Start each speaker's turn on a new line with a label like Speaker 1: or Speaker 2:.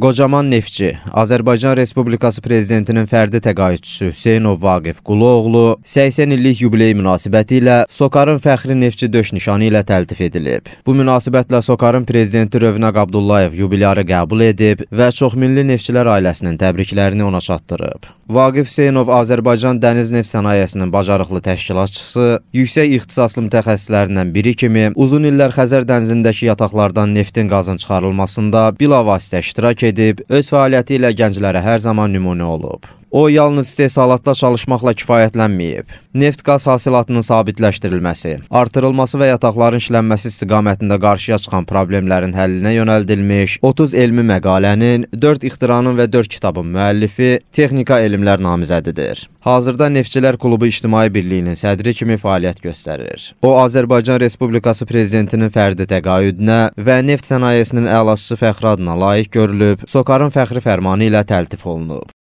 Speaker 1: Qocaman neftçi, Azərbaycan Respublikası Prezidentinin fərdi təqaüdçüsü Hüseynov Vaqif Quluoğlu 80 illik yubiley münasibəti ilə Sokarın fəxri neftçi döş nişanı ilə təltif edilib. Bu münasibətlə Sokarın prezidenti Rövnaq Abdullayev yubilyarı qəbul edib və çoxmilli neftçilər ailəsinin təbriklərini ona çatdırıb. Vaqif Hüseynov Azərbaycan Dəniz Neft Sənayesinin bacarıqlı təşkilatçısı, yüksək ixtisaslı mütəxəssislərindən biri kimi uzun illər Xəzər dənizindəki yataqlardan neftin qazın çıxarılmasında bilavasitə iştirak edib, öz fəaliyyəti ilə gənclərə hər zaman nümunə olub. O yalnız istehsalatda çalışmaqla kifayətlənməyib. Neft-qaz hasilatının sabitləşdirilməsi, artırılması və yataqların işlənməsi istiqamətində qarşıya çıxan problemlərin həllinə yönəldilmiş 30 elmi məqalənin, 4 ixtiranın və 4 kitabın müəllifi texnika elmlər namizədidir. Hazırda Neftçilər Klubu İctimai Birliyinin sədri kimi fəaliyyət göstərir. O, Azərbaycan Respublikası Prezidentinin fərdi təqaüdünə və neft sənayesinin əlası fəxri adına layiq görülüb, Sokarın fəxri fərmanı ilə təltif olunub.